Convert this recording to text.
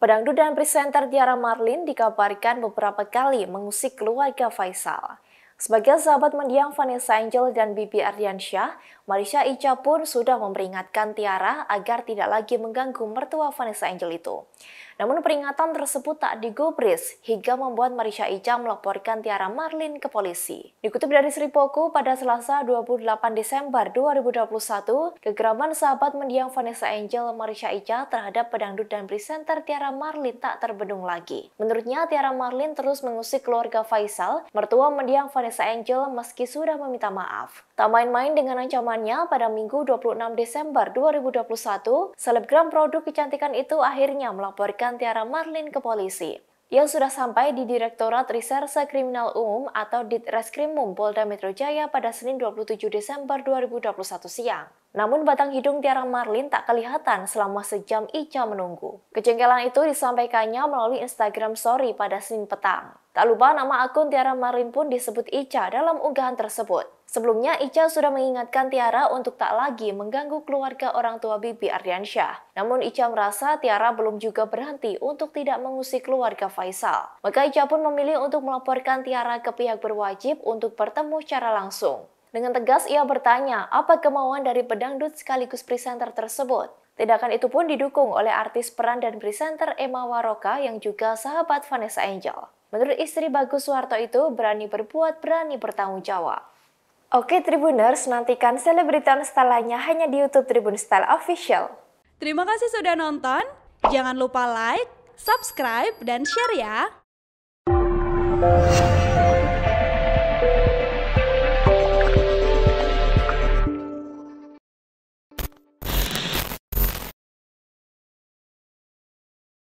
Pedangdut dan presenter Tiara Marlin dikabarkan beberapa kali mengusik keluarga Faisal. Sebagai sahabat mendiang Vanessa Angel dan Bibi Ardiansyah, Marisha Ica pun sudah memperingatkan Tiara agar tidak lagi mengganggu mertua Vanessa Angel itu. Namun peringatan tersebut tak digubris hingga membuat Marisha Ica melaporkan Tiara Marlin ke polisi. Dikutip dari Sripoku pada Selasa 28 Desember 2021, kegeraman sahabat mendiang Vanessa Angel Marisha Ica terhadap pedangdut dan presenter Tiara Marlin tak terbendung lagi. Menurutnya, Tiara Marlin terus mengusik keluarga Faisal, mertua mendiang Vanessa Angel meski sudah meminta maaf. Tak main-main dengan ancamannya, pada Minggu 26 Desember 2021, selebgram produk kecantikan itu akhirnya melaporkan dan Tiara Marlin ke polisi Ia sudah sampai di Direktorat Reserse Kriminal Umum atau Ditreskrimum Polda Metro Jaya pada Senin 27 Desember 2021 siang. Namun batang hidung Tiara Marlin tak kelihatan selama sejam Ica menunggu. Kejengkelan itu disampaikannya melalui Instagram Sorry pada Senin petang. Tak lupa nama akun Tiara Marlin pun disebut Ica dalam unggahan tersebut. Sebelumnya, Ica sudah mengingatkan Tiara untuk tak lagi mengganggu keluarga orang tua Bibi Ardiansyah. Namun Ica merasa Tiara belum juga berhenti untuk tidak mengusik keluarga Faisal. Maka Ica pun memilih untuk melaporkan Tiara ke pihak berwajib untuk bertemu secara langsung. Dengan tegas ia bertanya apa kemauan dari pedangdut sekaligus presenter tersebut. Tindakan itu pun didukung oleh artis peran dan presenter Emma Waroka yang juga sahabat Vanessa Angel. Menurut istri Bagus Suharto itu berani berbuat, berani bertanggung jawab. Oke Tribuners, nantikan selebritan setelahnya hanya di YouTube Tribun Style Official. Terima kasih sudah nonton. Jangan lupa like, subscribe, dan share ya.